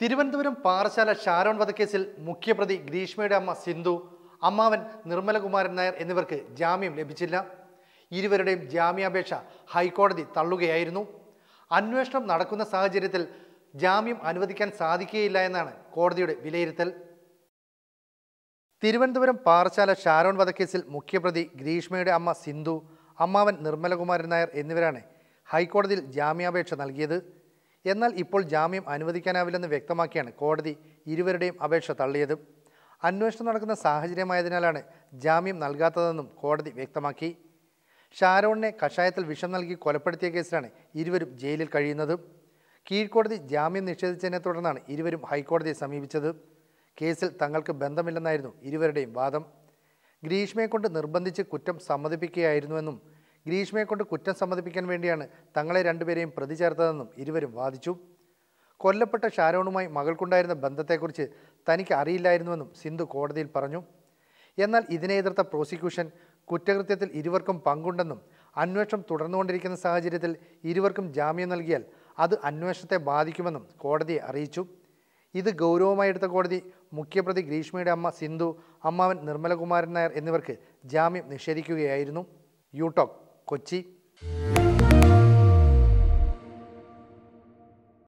തിരുവനന്തപുരം പാറശാല ഷാരോൺ വധക്കേസിൽ മുഖ്യപ്രതി ഗ്രീഷ്മയുടെ അമ്മ സിന്ധു അമ്മാവൻ നിർമ്മലകുമാരൻ നായർ എന്നിവർക്ക് ജാമ്യം ലഭിച്ചില്ല ഇരുവരുടെയും ജാമ്യാപേക്ഷ ഹൈക്കോടതി തള്ളുകയായിരുന്നു അന്വേഷണം നടക്കുന്ന സാഹചര്യത്തിൽ ജാമ്യം അനുവദിക്കാൻ സാധിക്കുകയില്ല എന്നാണ് കോടതിയുടെ വിലയിരുത്തൽ തിരുവനന്തപുരം പാറശാല ഷാരോൺ വധക്കേസിൽ മുഖ്യപ്രതി ഗ്രീഷ്മയുടെ അമ്മ സിന്ധു അമ്മാവൻ നിർമ്മലകുമാരൻ നായർ എന്നിവരാണ് ഹൈക്കോടതിയിൽ ജാമ്യാപേക്ഷ നൽകിയത് എന്നാൽ ഇപ്പോൾ ജാമ്യം അനുവദിക്കാനാവില്ലെന്ന് വ്യക്തമാക്കിയാണ് കോടതി ഇരുവരുടെയും അപേക്ഷ തള്ളിയത് അന്വേഷണം നടക്കുന്ന സാഹചര്യമായതിനാലാണ് ജാമ്യം നൽകാത്തതെന്നും കോടതി വ്യക്തമാക്കി ഷാരോണിനെ കഷായത്തിൽ വിഷം നൽകി കൊലപ്പെടുത്തിയ കേസിലാണ് ഇരുവരും ജയിലിൽ കഴിയുന്നത് കീഴ്ക്കോടതി ജാമ്യം നിഷേധിച്ചതിനെ തുടർന്നാണ് ഇരുവരും ഹൈക്കോടതിയെ സമീപിച്ചത് കേസിൽ തങ്ങൾക്ക് ബന്ധമില്ലെന്നായിരുന്നു ഇരുവരുടെയും വാദം ഗ്രീഷ്മയെ കൊണ്ട് നിർബന്ധിച്ച് കുറ്റം സമ്മതിപ്പിക്കുകയായിരുന്നുവെന്നും ഗ്രീഷ്മയെ കൊണ്ട് കുറ്റം സമ്മതിപ്പിക്കാൻ വേണ്ടിയാണ് തങ്ങളെ രണ്ടുപേരെയും പ്രതി ചേർത്തതെന്നും ഇരുവരും വാദിച്ചു കൊല്ലപ്പെട്ട ഷാരോണുമായി മകൾക്കുണ്ടായിരുന്ന ബന്ധത്തെക്കുറിച്ച് തനിക്ക് അറിയില്ലായിരുന്നുവെന്നും സിന്ധു കോടതിയിൽ പറഞ്ഞു എന്നാൽ ഇതിനെ എതിർത്ത പ്രോസിക്യൂഷൻ കുറ്റകൃത്യത്തിൽ ഇരുവർക്കും പങ്കുണ്ടെന്നും അന്വേഷണം തുടർന്നുകൊണ്ടിരിക്കുന്ന സാഹചര്യത്തിൽ ഇരുവർക്കും ജാമ്യം നൽകിയാൽ അത് അന്വേഷണത്തെ ബാധിക്കുമെന്നും കോടതിയെ അറിയിച്ചു ഇത് ഗൗരവമായി എടുത്ത കോടതി മുഖ്യപ്രതി ഗ്രീഷ്മയുടെ അമ്മ സിന്ധു അമ്മാവൻ നിർമ്മലകുമാരൻ നായർ എന്നിവർക്ക് ജാമ്യം നിഷേധിക്കുകയായിരുന്നു യൂടോക് കൊച്ചി